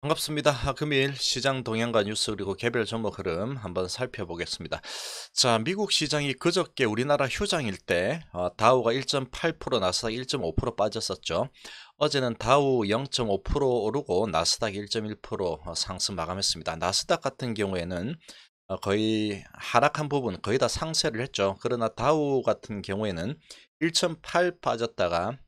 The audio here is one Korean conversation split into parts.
반갑습니다. 아, 금일 시장 동향과 뉴스 그리고 개별 종목 흐름 한번 살펴보겠습니다. 자, 미국 시장이 그저께 우리나라 휴장일 때 어, 다우가 1.8% 나스닥 1.5% 빠졌었죠. 어제는 다우 0.5% 오르고 나스닥 1.1% 어, 상승 마감했습니다. 나스닥 같은 경우에는 어, 거의 하락한 부분 거의 다 상쇄를 했죠. 그러나 다우 같은 경우에는 1.8 빠졌다가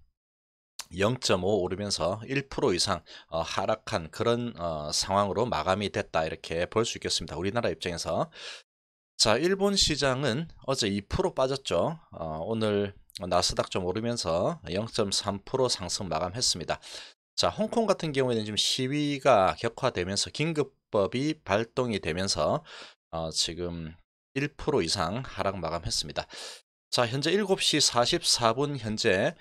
0.5 오르면서 1% 이상 어, 하락한 그런 어, 상황으로 마감이 됐다 이렇게 볼 수 있겠습니다. 우리나라 입장에서 자 일본 시장은 어제 2% 빠졌죠. 어, 오늘 나스닥 좀 오르면서 0.3% 상승 마감했습니다. 자 홍콩 같은 경우에는 지금 시위가 격화되면서 긴급법이 발동이 되면서 지금 1% 이상 하락 마감했습니다. 자 현재 7시 44분 현재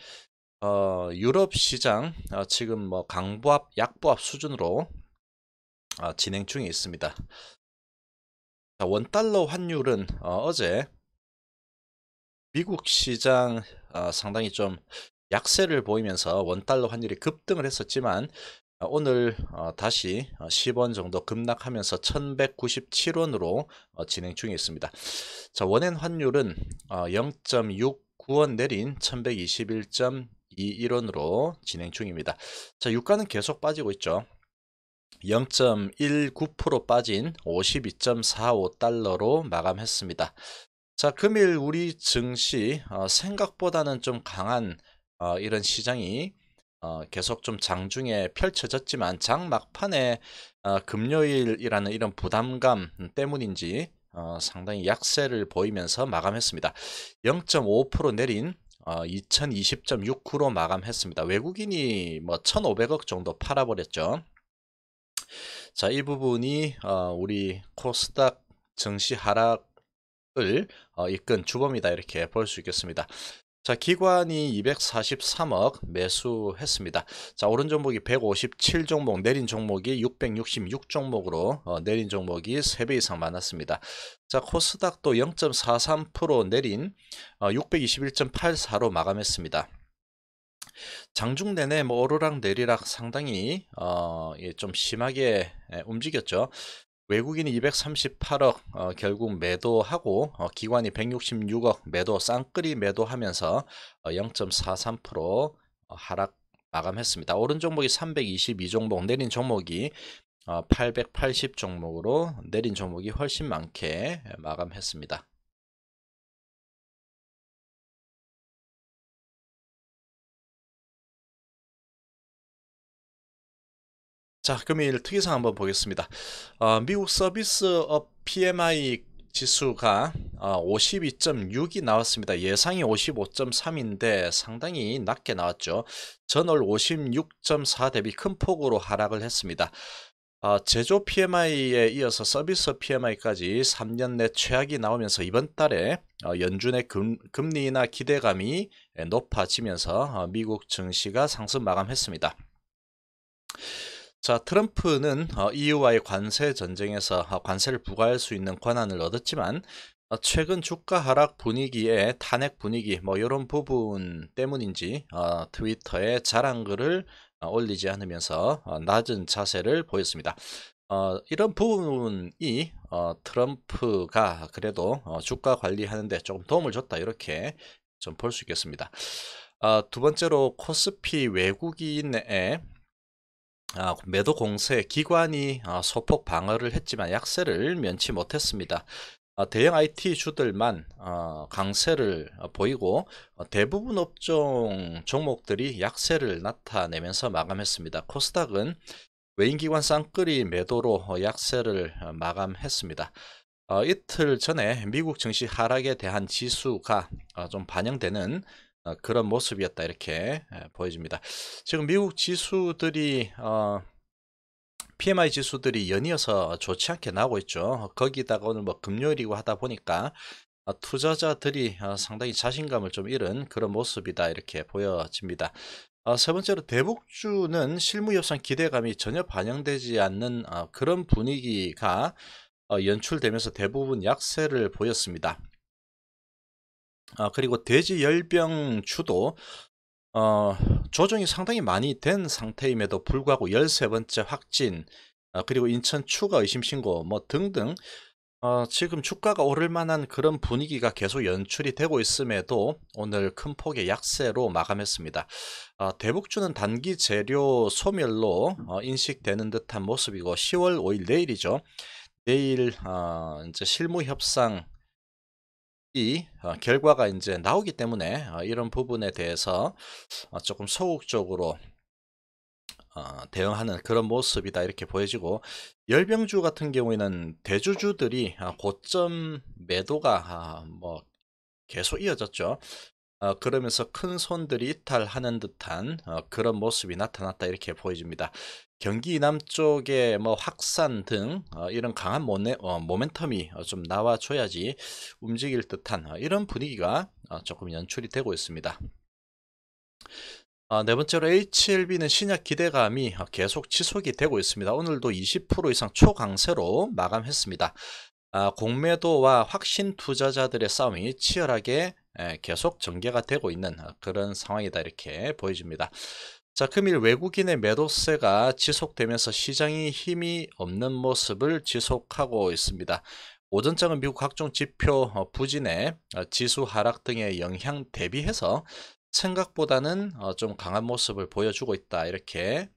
어, 유럽 시장 어, 지금 뭐 강보합, 약보합 수준으로 어, 진행 중에 있습니다. 자, 원달러 환율은 어, 제 미국 시장 어, 상당히 좀 약세를 보이면서 원달러 환율이 급등을 했었지만 어, 오늘 어, 다시 10원 어, 정도 급락하면서 1197원으로 진행 중에 있습니다. 자, 원엔 환율은 0.69원 내린 1121. 2일원으로 진행 중입니다. 자, 유가는 계속 빠지고 있죠. 0.19% 빠진 52.45달러로 마감했습니다. 자, 금일 우리 증시 어, 생각보다는 좀 강한 어, 이런 시장이 어, 계속 좀 장중에 펼쳐졌지만 장 막판에 어, 금요일이라는 이런 부담감 때문인지 어, 상당히 약세를 보이면서 마감했습니다. 0.5% 내린 어, 2 0 2 0 6 9 마감했습니다. 외국인이 뭐 1,500억 정도 팔아버렸죠. 자, 이 부분이 어, 우리 코스닥 증시 하락을 어, 이끈 주범이다 이렇게 볼 수 있겠습니다. 자, 기관이 243억 매수했습니다. 자, 오른 종목이 157 종목, 내린 종목이 666 종목으로 어, 내린 종목이 3배 이상 많았습니다. 자, 코스닥도 0.43% 내린 어, 621.84로 마감했습니다. 장중 내내 뭐 오르락 내리락 상당히 어, 예, 좀 심하게 예, 움직였죠. 외국인이 238억 어, 결국 매도하고 어, 기관이 166억 매도 쌍끌이 매도하면서 어, 0.43% 어, 하락 마감했습니다. 오른 종목이 322 종목 내린 종목이 어, 880 종목으로 내린 종목이 훨씬 많게 마감했습니다. 자, 금일 특이사항 한번 보겠습니다. 어, 미국 서비스업 PMI 지수가 52.6이 어, 나왔습니다. 예상이 55.3인데 상당히 낮게 나왔죠. 전월 56.4 대비 큰 폭으로 하락을 했습니다. 어, 제조 PMI에 이어서 서비스 PMI까지 3년 내 최악이 나오면서 이번 달에 어, 연준의 금, 금리나 기대감이 높아지면서 미국 증시가 상승 마감했습니다. 자, 트럼프는 어, EU와의 관세 전쟁에서 어, 관세를 부과할 수 있는 권한을 얻었지만 어, 최근 주가 하락 분위기에 탄핵 분위기 뭐 이런 부분 때문인지 트위터에 자랑글을 올리지 않으면서 낮은 자세를 보였습니다. 이런 부분이 트럼프가 그래도 주가 관리하는데 조금 도움을 줬다 이렇게 좀 볼 수 있겠습니다. 두 번째로 코스피 외국인의 아, 매도 공세 기관이 아, 소폭 방어를 했지만 약세를 면치 못했습니다. 아, 대형 IT 주들만 아, 강세를 보이고 대부분 업종 종목들이 약세를 나타내면서 마감했습니다. 코스닥은 외인기관 쌍끌이 매도로 약세를 마감했습니다. 어, 이틀 전에 미국 증시 하락에 대한 지수가 어, 좀 반영되는 어, 그런 모습이었다 이렇게 예, 보여집니다. 지금 미국 지수들이 어, PMI 지수들이 연이어서 좋지 않게 나오고 있죠. 거기다가 오늘 뭐 금요일이고 하다 보니까 어, 투자자들이 어, 상당히 자신감을 좀 잃은 그런 모습이다 이렇게 보여집니다. 세 번째로 대북주는 실무협상 기대감이 전혀 반영되지 않는 그런 분위기가 연출되면서 대부분 약세를 보였습니다. 아, 그리고 돼지 열병 주도 어, 조정이 상당히 많이 된 상태임에도 불구하고 13번째 확진 아, 그리고 인천 추가 의심 신고 뭐 등등 어, 지금 주가가 오를 만한 그런 분위기가 계속 연출이 되고 있음에도 오늘 큰 폭의 약세로 마감했습니다. 어, 대북주는 단기 재료 소멸로 어, 인식되는 듯한 모습이고 10월 5일 내일이죠. 내일 어, 이제 실무 협상 이 어, 결과가 이제 나오기 때문에 어, 이런 부분에 대해서 어, 조금 소극적으로 대응하는 그런 모습이다 이렇게 보여지고 열병주 같은 경우에는 대주주들이 고점 매도가 아, 뭐 계속 이어졌죠. 어, 그러면서 큰 손들이 이탈하는 듯한 어, 그런 모습이 나타났다 이렇게 보여집니다. 경기 남쪽의 뭐 확산 등 어, 이런 강한 모네, 어, 모멘텀이 어, 좀 나와줘야지 움직일 듯한 어, 이런 분위기가 어, 조금 연출이 되고 있습니다. 아, 네 번째로 HLB는 신약 기대감이 어, 계속 지속이 되고 있습니다. 오늘도 20% 이상 초강세로 마감했습니다. 아, 공매도와 확신 투자자들의 싸움이 치열하게 예, 계속 전개가 되고 있는 그런 상황이다 이렇게 보여집니다. 자, 금일 외국인의 매도세가 지속되면서 시장이 힘이 없는 모습을 지속하고 있습니다. 오전장은 미국 각종 지표 어, 부진에 어, 지수 하락 등의 영향 대비해서 생각보다는 어, 좀 강한 모습을 보여주고 있다 이렇게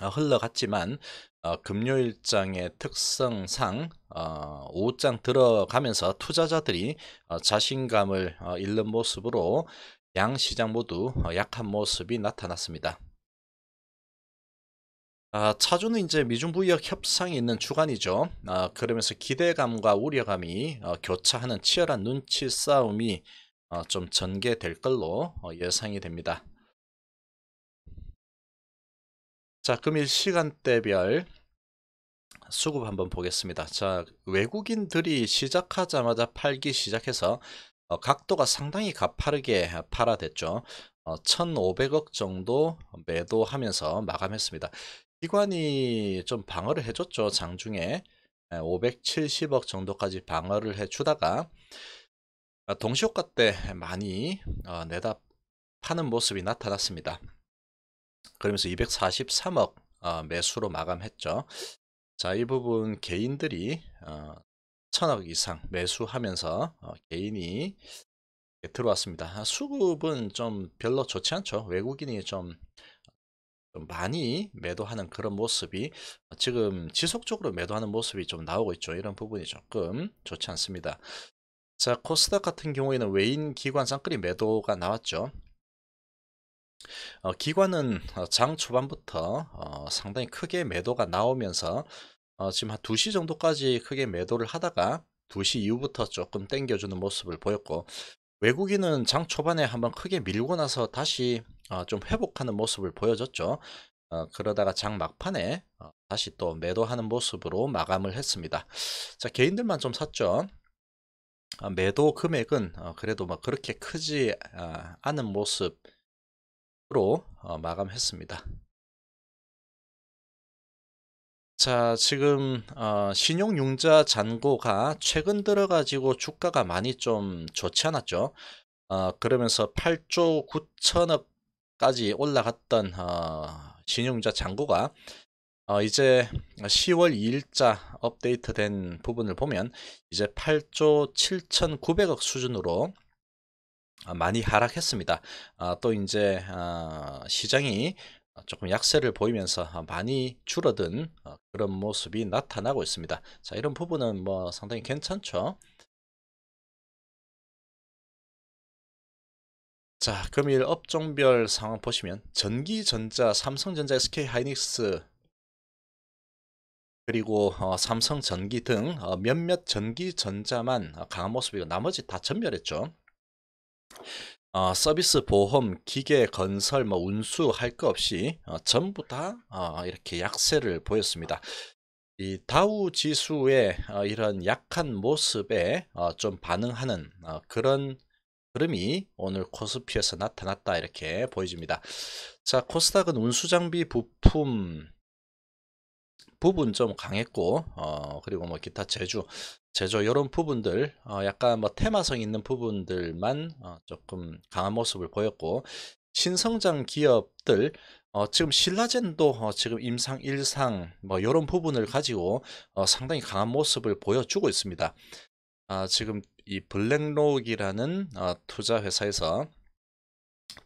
어, 흘러갔지만 어, 금요일장의 특성상 어, 오후장 들어가면서 투자자들이 어, 자신감을 어, 잃는 모습으로 양 시장 모두 어, 약한 모습이 나타났습니다. 아, 차주는 이제 미중 부역 협상이 있는 주간이죠. 아, 그러면서 기대감과 우려감이 어, 교차하는 치열한 눈치 싸움이 어, 좀 전개될 걸로 어, 예상이 됩니다. 자, 금일 시간대별 수급 한번 보겠습니다. 자, 외국인들이 시작하자마자 팔기 시작해서 어, 각도가 상당히 가파르게 팔아댔죠. 어, 1,500억 정도 매도하면서 마감했습니다. 기관이 좀 방어를 해줬죠. 장중에 570억 예, 정도까지 방어를 해주다가 아, 동시효과 때 많이 어, 내다 파는 모습이 나타났습니다. 그러면서 243억 어, 매수로 마감했죠. 자, 이 부분 개인들이 어, 천억 이상 매수하면서 어, 개인이 들어왔습니다. 아, 수급은 좀 별로 좋지 않죠. 외국인이 좀 많이 매도하는 그런 모습이 지금 지속적으로 매도하는 모습이 좀 나오고 있죠. 이런 부분이 조금 좋지 않습니다. 자, 코스닥 같은 경우에는 외인 기관 상끌이 매도가 나왔죠. 어, 기관은 어, 장 초반부터 어, 상당히 크게 매도가 나오면서 어, 지금 한 2시 정도까지 크게 매도를 하다가 2시 이후부터 조금 땡겨주는 모습을 보였고 외국인은 장 초반에 한번 크게 밀고 나서 다시 어, 좀 회복하는 모습을 보여줬죠. 어, 그러다가 장 막판에 어, 다시 또 매도하는 모습으로 마감을 했습니다. 자 개인들만 좀 샀죠. 어, 매도 금액은 어, 그래도 막 뭐 그렇게 크지 아, 않은 모습 로 어, 마감했습니다. 자, 지금 어, 신용융자 잔고가 최근 들어가지고 주가가 많이 좀 좋지 않았죠. 어, 그러면서 8조 9천억까지 올라갔던 어, 신용융자 잔고가 어, 이제 10월 2일자 업데이트된 부분을 보면 이제 8조 7,900억 수준으로 아, 많이 하락했습니다. 아, 또 이제 아, 시장이 조금 약세를 보이면서 많이 줄어든 어, 그런 모습이 나타나고 있습니다. 자, 이런 부분은 뭐 상당히 괜찮죠. 자, 금일 업종별 상황 보시면 전기전자, 삼성전자, SK하이닉스 그리고 어, 삼성전기 등 어, 몇몇 전기전자만 강한 모습이고 나머지 다 전멸했죠. 어, 서비스 보험, 기계 건설, 뭐 운수 할 것 없이 어, 전부 다 어, 이렇게 약세를 보였습니다. 이 다우 지수의 어, 이런 약한 모습에 어, 좀 반응하는 어, 그런 흐름이 오늘 코스피에서 나타났다 이렇게 보여집니다. 자 코스닥은 운수장비 부품 부분 좀 강했고 어 그리고 뭐 기타 제조 제조 이런 부분들 어 약간 뭐 테마성 있는 부분들만 어 조금 강한 모습을 보였고 신성장 기업들 어 지금 신라젠도 어 지금 임상 일상 뭐 이런 부분을 가지고 어 상당히 강한 모습을 보여주고 있습니다. 아 지금 이 블랙록이라는 어 투자 회사에서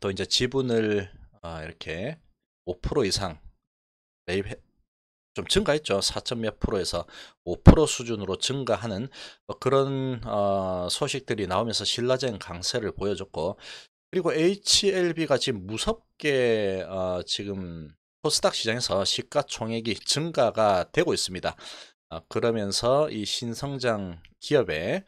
또 이제 지분을 어 이렇게 5% 이상 매입 해좀 증가했죠. 4몇 프로에서 5% 수준으로 증가하는 뭐 그런 어, 소식들이 나오면서 신라젠 강세를 보여줬고 그리고 HLB가 지금 무섭게 어, 지금 코스닥 시장에서 시가총액이 증가가 되고 있습니다. 어, 그러면서 이 신성장 기업의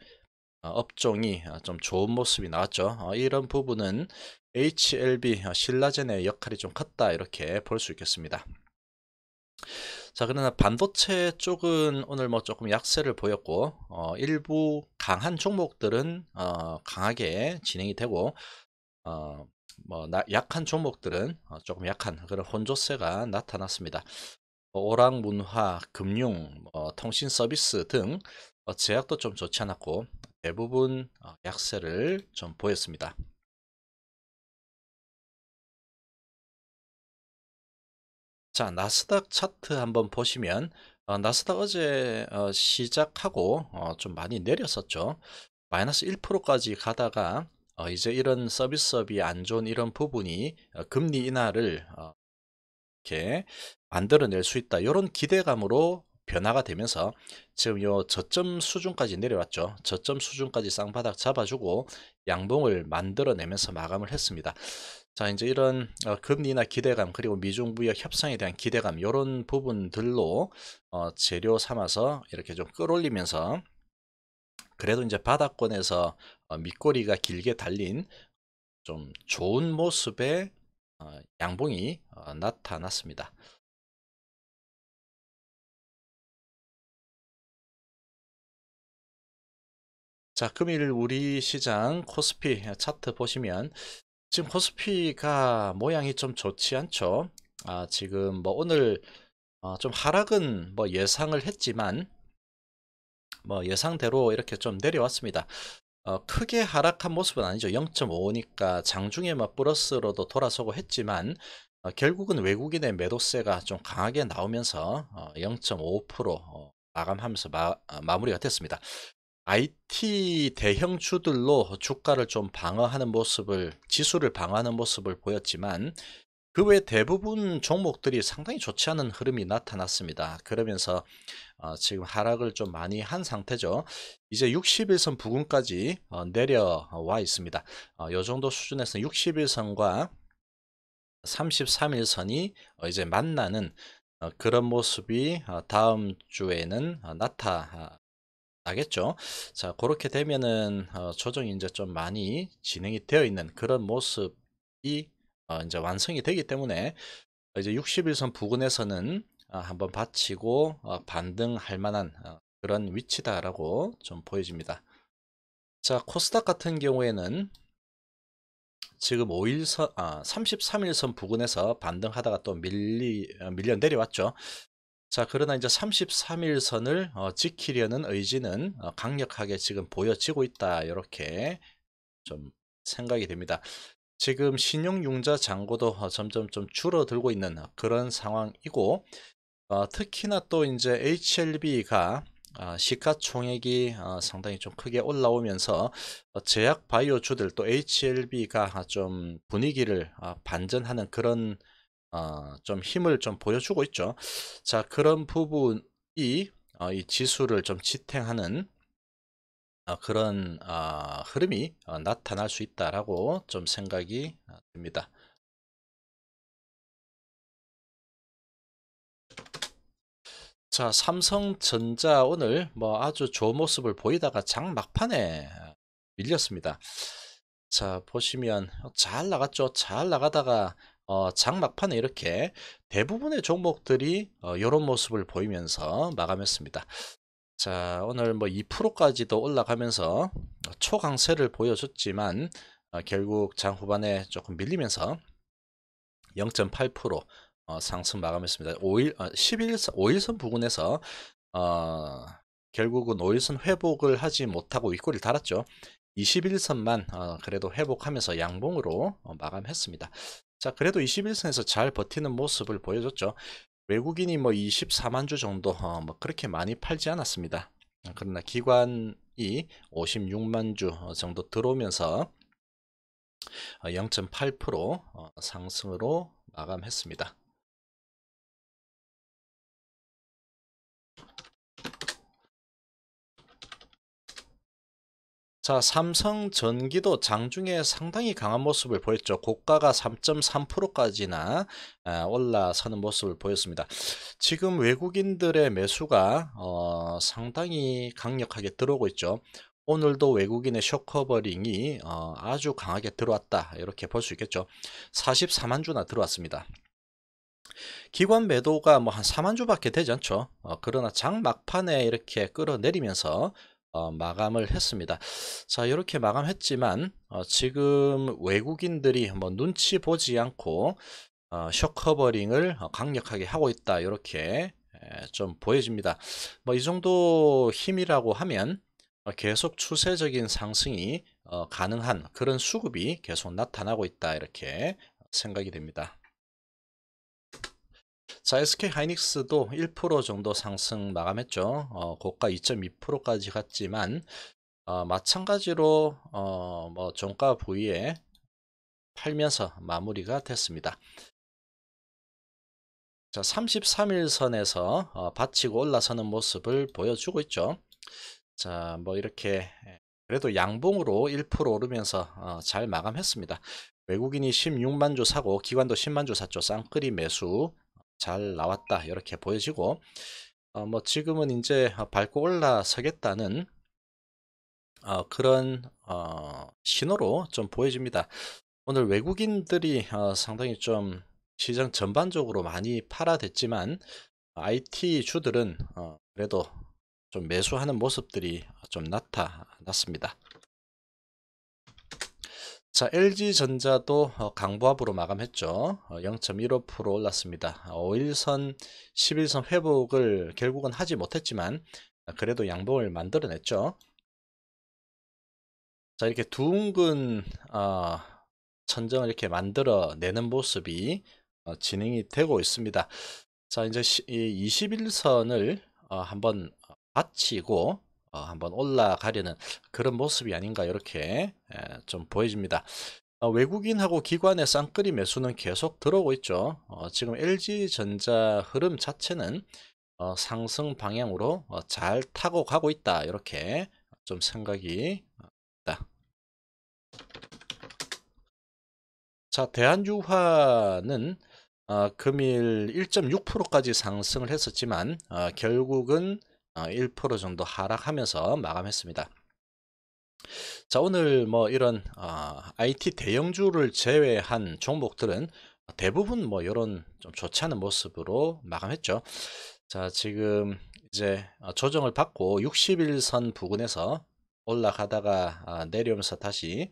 어, 업종이 어, 좀 좋은 모습이 나왔죠. 어, 이런 부분은 HLB 신라젠의 역할이 좀 컸다 이렇게 볼 수 있겠습니다. 자, 그러나 반도체 쪽은 오늘 뭐 조금 약세를 보였고, 어, 일부 강한 종목들은, 어, 강하게 진행이 되고, 어, 뭐, 나, 약한 종목들은 어, 조금 약한 그런 혼조세가 나타났습니다. 뭐 오락, 문화, 금융, 어, 통신 서비스 등 어, 제약도 좀 좋지 않았고, 대부분 어, 약세를 좀 보였습니다. 자 나스닥 차트 한번 보시면 어, 나스닥 어제 어, 시작하고 어, 좀 많이 내렸었죠 마이너스 1%까지 가다가 어, 이제 이런 서비스업이 안 좋은 이런 부분이 어, 금리 인하를 어, 이렇게 만들어낼 수 있다 이런 기대감으로 변화가 되면서 지금 요 저점 수준까지 내려왔죠. 저점 수준까지 쌍바닥 잡아주고 양봉을 만들어내면서 마감을 했습니다. 자 이제 이런 어, 금리나 기대감 그리고 미중부역 협상에 대한 기대감 이런 부분들로 어, 재료 삼아서 이렇게 좀 끌어올리면서 그래도 이제 바닥권에서 어, 밑꼬리가 길게 달린 좀 좋은 모습의 어, 양봉이 어, 나타났습니다. 자 금일 우리 시장 코스피 차트 보시면 지금 코스피가 모양이 좀 좋지 않죠? 아, 지금 뭐 오늘 어, 좀 하락은 뭐 예상을 했지만 뭐 예상대로 이렇게 좀 내려왔습니다. 어, 크게 하락한 모습은 아니죠. 0.5니까 장중에 막 뭐 플러스로도 돌아서고 했지만 어, 결국은 외국인의 매도세가 좀 강하게 나오면서 0.5% 어, 어, 마감하면서 마, 어, 마무리가 됐습니다. IT 대형주들로 주가를 좀 방어하는 모습을 지수를 방어하는 모습을 보였지만 그 외 대부분 종목들이 상당히 좋지 않은 흐름이 나타났습니다. 그러면서 어, 지금 하락을 좀 많이 한 상태죠. 이제 61선 부근까지 어, 내려와 있습니다. 어, 이 정도 수준에서 61선과 33일선이 어, 이제 만나는 어, 그런 모습이 어, 다음 주에는 나타 나겠죠. 자, 그렇게 되면은 어, 조정이 이제 좀 많이 진행이 되어 있는 그런 모습이 어, 이제 완성이 되기 때문에 이제 61선 부근에서는 어, 한번 받치고 어, 반등할 만한 어, 그런 위치다라고 좀 보여집니다. 자, 코스닥 같은 경우에는 지금 5일선, 아, 33일선 부근에서 반등하다가 또 밀리, 어, 밀려 내려왔죠. 자, 그러나 이제 33일 선을 어, 지키려는 의지는 어, 강력하게 지금 보여지고 있다. 이렇게 좀 생각이 됩니다. 지금 신용융자 잔고도 어, 점점 좀 줄어들고 있는 어, 그런 상황이고, 어, 특히나 또 이제 HLB가 어, 시가총액이 어, 상당히 좀 크게 올라오면서 어, 제약 바이오주들 또 HLB가 좀 분위기를 어, 반전하는 그런 어, 좀 힘을 좀 보여주고 있죠. 자, 그런 부분이 어, 이 지수를 좀 지탱하는 어, 그런 아, 흐름이 나타날 수 있다라고 좀 생각이 듭니다. 아, 자, 삼성전자 오늘 뭐 아주 좋은 모습을 보이다가 장 막판에 아, 밀렸습니다. 자, 보시면 잘 나갔죠. 잘 나가다가 어, 장막판에 이렇게 대부분의 종목들이 어, 이런 모습을 보이면서 마감했습니다. 자 오늘 뭐 2%까지도 올라가면서 어, 초강세를 보여줬지만 어, 결국 장 후반에 조금 밀리면서 0.8% 어, 상승 마감했습니다. 5일 어, 11선 5일선 부근에서 어, 결국은 5일선 회복을 하지 못하고 윗골을 달았죠. 21선만 어, 그래도 회복하면서 양봉으로 어, 마감했습니다. 자 그래도 21선에서 잘 버티는 모습을 보여줬죠 외국인이 뭐 24만 주 정도 어, 뭐 그렇게 많이 팔지 않았습니다 아, 그러나 기관이 56만 주 어, 정도 들어오면서 0.8% 어, 어, 상승으로 마감했습니다 자, 삼성 전기도 장중에 상당히 강한 모습을 보였죠. 고가가 3.3%까지나 아, 올라서는 모습을 보였습니다. 지금 외국인들의 매수가 어, 상당히 강력하게 들어오고 있죠. 오늘도 외국인의 쇼커버링이 어, 아주 강하게 들어왔다 이렇게 볼 수 있겠죠. 44만 주나 들어왔습니다. 기관 매도가 뭐 한 4만 주밖에 되지 않죠. 어, 그러나 장 막판에 이렇게 끌어내리면서 어, 마감을 했습니다. 자 이렇게 마감했지만 어, 지금 외국인들이 뭐 눈치 보지 않고 어, 셔커버링을 어, 강력하게 하고 있다 이렇게 좀 보여집니다. 뭐 이 정도 힘이라고 하면 어, 계속 추세적인 상승이 어, 가능한 그런 수급이 계속 나타나고 있다 이렇게 생각이 됩니다. 자, SK 하이닉스도 1% 정도 상승 마감했죠. 어, 고가 2.2%까지 갔지만 어, 마찬가지로 어, 뭐 종가 부위에 팔면서 마무리가 됐습니다. 자, 33일 선에서 어, 받치고 올라서는 모습을 보여주고 있죠. 자, 뭐 이렇게 예, 그래도 양봉으로 1% 오르면서 어, 잘 마감했습니다. 외국인이 16만 주 사고 기관도 10만 주 샀죠. 쌍끌이 매수 잘 나왔다 이렇게 보여지고 어, 뭐 지금은 이제 밟고 올라서겠다는 어, 그런 어, 신호로 좀 보여집니다. 오늘 외국인들이 어, 상당히 좀 시장 전반적으로 많이 팔아댔지만 IT 주들은 어, 그래도 좀 매수하는 모습들이 좀 나타났습니다. 자, LG전자도 어, 강보합으로 마감했죠. 0.15% 어, 올랐습니다. 5일선, 어, 11선 회복을 결국은 하지 못했지만 그래도 양봉을 만들어냈죠. 자, 이렇게 둥근 어, 천정을 이렇게 만들어내는 모습이 어, 진행이 되고 있습니다. 자, 이제 시, 이 21선을 어, 한번 받치고 어, 한번 올라가려는 그런 모습이 아닌가 이렇게 예, 좀 보여집니다. 어, 외국인하고 기관의 쌍끌이 매수는 계속 들어오고 있죠. 어, 지금 LG전자 흐름 자체는 어, 상승 방향으로 어, 잘 타고 가고 있다 이렇게 좀 생각이 있다. 자 대한유화는 어, 금일 1.6%까지 상승을 했었지만 어, 결국은 1% 어, 정도 하락하면서 마감했습니다. 자 오늘 뭐 이런 IT 어, 대형주를 제외한 종목들은 대부분 뭐 이런 좀 좋지 않은 모습으로 마감했죠. 자 지금 이제 어, 조정을 받고 60일선 부근에서 올라가다가 내려오면서 다시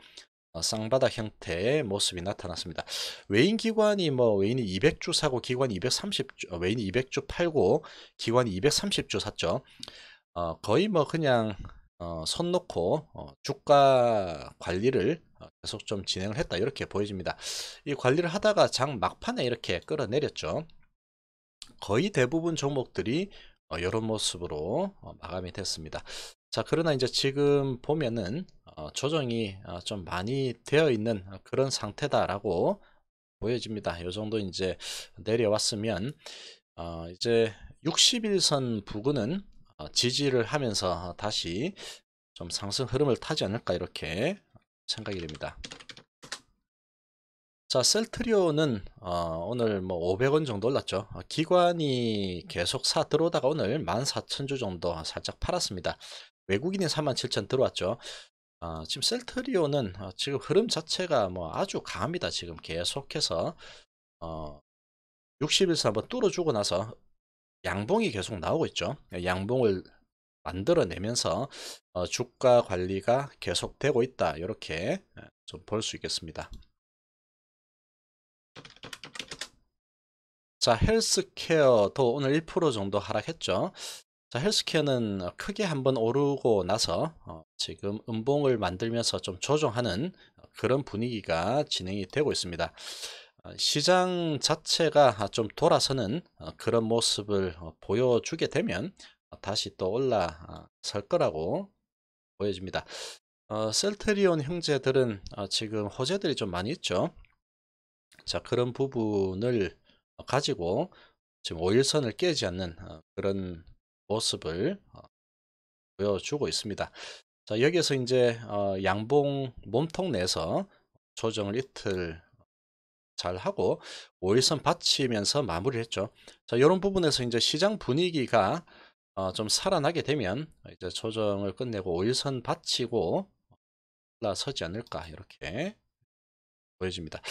어, 쌍바닥 형태의 모습이 나타났습니다. 외인 기관이 뭐 외인이 200주 사고 기관이 230주 어, 외인이 200주 팔고 기관이 230주 샀죠. 어, 거의 뭐 그냥 어, 손 놓고 어, 주가 관리를 어, 계속 좀 진행을 했다 이렇게 보여집니다. 이 관리를 하다가 장 막판에 이렇게 끌어내렸죠. 거의 대부분 종목들이 이런 모습으로 마감이 됐습니다. 자 그러나 이제 지금 보면은 어, 조정이 어, 좀 많이 되어 있는 그런 상태다라고 보여집니다. 이 정도 이제 내려왔으면 어, 이제 60일선 부근은 지지를 하면서 다시 좀 상승 흐름을 타지 않을까 이렇게 생각이 됩니다. 자, 셀트리오는 오늘 뭐 500원 정도 올랐죠. 기관이 계속 사 들어오다가 오늘 14,000주 정도 살짝 팔았습니다. 외국인이 37,000 들어왔죠. 어, 지금 셀트리온은 어, 지금 흐름 자체가 뭐 아주 강합니다. 지금 계속해서 어, 60일선 한번 뚫어주고 나서 양봉이 계속 나오고 있죠. 양봉을 만들어내면서 어, 주가 관리가 계속되고 있다. 이렇게 예, 좀볼 수 있겠습니다. 자 헬스케어도 오늘 1% 정도 하락했죠. 자, 헬스케어는 크게 한번 오르고 나서 어, 지금 음봉을 만들면서 좀 조정하는 어, 그런 분위기가 진행이 되고 있습니다. 어, 시장 자체가 좀 돌아서는 그런 모습을 보여주게 되면 다시 또 올라설 거라고 보여집니다. 셀트리온 형제들은 지금 호재들이 좀 많이 있죠. 자 그런 부분을 가지고 지금 5일선을 깨지 않는 그런 모습을 어, 보여주고 있습니다. 자, 여기에서 이제 어, 양봉 몸통 내에서 조정을 이틀 잘 하고 5일선 받치면서 마무리 했죠. 자, 이런 부분에서 이제 시장 분위기가 어, 좀 살아나게 되면 이제 조정을 끝내고 5일선 받치고 올라서지 않을까 이렇게 보여집니다.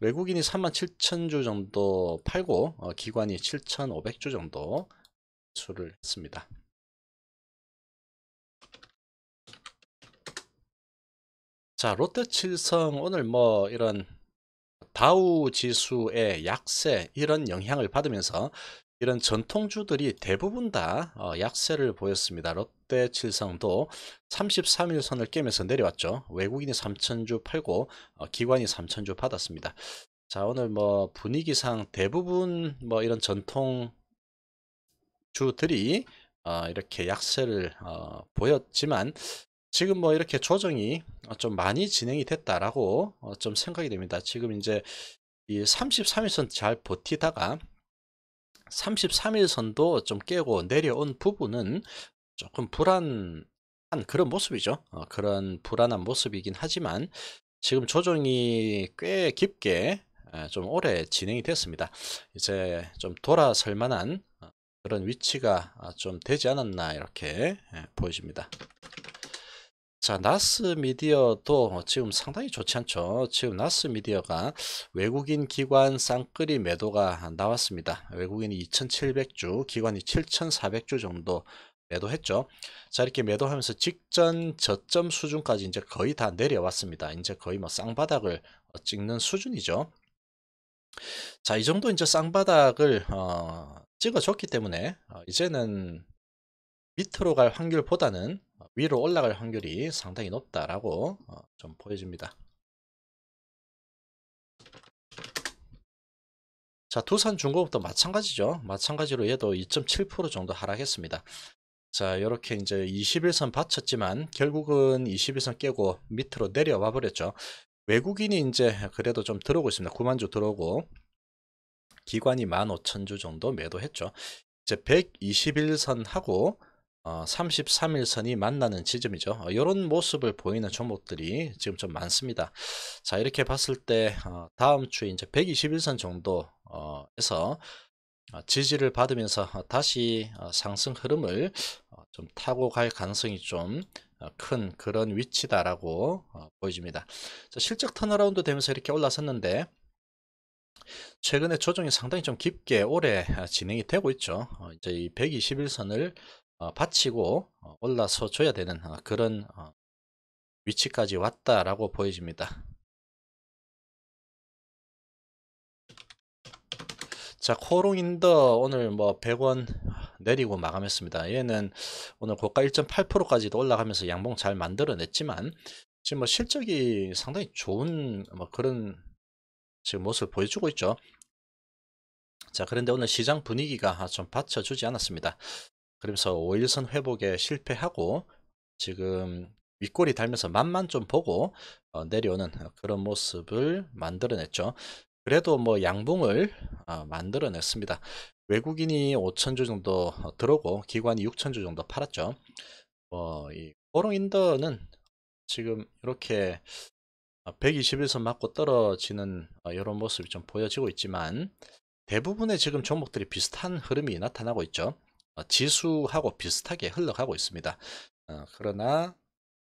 외국인이 37,000주 정도 팔고 기관이 7,500주 정도 수를 했습니다. 자, 롯데칠성 오늘 뭐 이런 다우 지수의 약세 이런 영향을 받으면서 이런 전통주들이 대부분 다 어, 약세를 보였습니다. 롯데칠성도 33일 선을 깨면서 내려왔죠. 외국인이 3천주 팔고 어, 기관이 3천주 받았습니다. 자 오늘 뭐 분위기상 대부분 뭐 이런 전통 주들이 어, 이렇게 약세를 어, 보였지만 지금 뭐 이렇게 조정이 어, 좀 많이 진행이 됐다라고 좀 생각이 됩니다. 지금 이제 이 33일선 잘 버티다가 33일선도 좀 깨고 내려온 부분은 조금 불안한 그런 모습이죠. 그런 불안한 모습이긴 하지만 지금 조정이 꽤 깊게 좀 오래 진행이 됐습니다. 이제 좀 돌아설 만한 그런 위치가 아, 좀 되지 않았나 이렇게 예, 보여집니다. 자, 나스 미디어도 지금 상당히 좋지 않죠. 지금 나스 미디어가 외국인 기관 쌍끌이 매도가 나왔습니다. 외국인이 2,700주, 기관이 7,400주 정도 매도했죠. 자, 이렇게 매도하면서 직전 저점 수준까지 이제 거의 다 내려왔습니다. 이제 거의 뭐 쌍바닥을 어, 찍는 수준이죠. 자, 이 정도 이제 쌍바닥을 어, 찍어줬기 때문에 어, 이제는 밑으로 갈 확률보다는 어, 위로 올라갈 확률이 상당히 높다라고 어, 좀 보여집니다. 자 두산 중고부터 마찬가지죠. 마찬가지로 얘도 2.7% 정도 하락했습니다. 자 이렇게 이제 21선 받쳤지만 결국은 21선 깨고 밑으로 내려와 버렸죠. 외국인이 이제 그래도 좀 들어오고 있습니다. 9만주 들어오고 기관이 15,000주 정도 매도했죠. 이제 121선하고 33일선이 어, 만나는 지점이죠. 이런 어, 모습을 보이는 종목들이 지금 좀 많습니다. 자 이렇게 봤을 때 어, 다음 주에 이제 121선 정도에서 지지를 받으면서 다시 상승 흐름을 좀 타고 갈 가능성이 좀 큰 그런 위치다라고 보여집니다. 실적 턴어라운드 되면서 이렇게 올라섰는데 최근에 조정이 상당히 좀 깊게 오래 아, 진행이 되고 있죠. 어, 이제 이 121선을 받치고 어, 어, 올라서 줘야 되는 그런 위치까지 왔다라고 보여집니다. 자, 코롱인더 오늘 뭐 100원 내리고 마감했습니다. 얘는 오늘 고가 1.8%까지도 올라가면서 양봉 잘 만들어냈지만 지금 뭐 실적이 상당히 좋은 뭐 그런 지금 모습을 보여주고 있죠. 자, 그런데 오늘 시장 분위기가 좀 받쳐주지 않았습니다. 그러면서 5일선 회복에 실패하고 지금 윗골이 달면서 맛만 좀 보고 어, 내려오는 그런 모습을 만들어냈죠. 그래도 뭐 양봉을 어, 만들어냈습니다. 외국인이 5천주 정도 어, 들어오고 기관이 6천주 정도 팔았죠. 어, 이 포롱인더는 지금 이렇게 1 2 0에서 맞고 떨어지는 어, 이런 모습이 좀 보여지고 있지만 대부분의 지금 종목들이 비슷한 흐름이 나타나고 있죠. 어, 지수하고 비슷하게 흘러가고 있습니다. 어, 그러나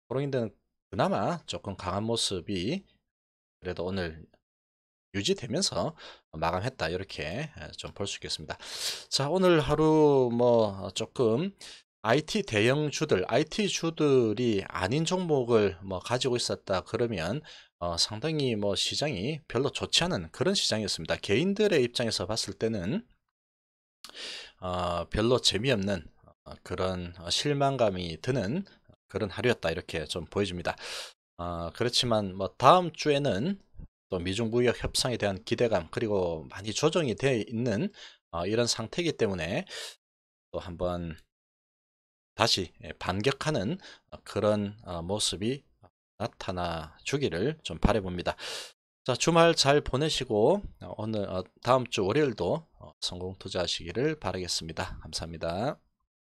호롱인대는 그나마 조금 강한 모습이 그래도 오늘 유지되면서 마감했다 이렇게 좀 볼 수 있겠습니다 자 오늘 하루 뭐 조금 IT 대형주들, IT주들이 아닌 종목을 뭐 가지고 있었다 그러면 어, 상당히 뭐 시장이 별로 좋지 않은 그런 시장이었습니다. 개인들의 입장에서 봤을 때는 어, 별로 재미없는 어, 그런 실망감이 드는 그런 하루였다 이렇게 좀 보여집니다. 어, 그렇지만 뭐 다음 주에는 또 미중 무역 협상에 대한 기대감 그리고 많이 조정이 되어 있는 어, 이런 상태이기 때문에 또 한번 다시 예, 반격하는 어, 그런 어, 모습이 나타나 주기를 좀 바래봅니다. 자 주말 잘 보내시고 어, 오늘 다음 주 월요일도 성공 투자하시기를 바라겠습니다. 감사합니다.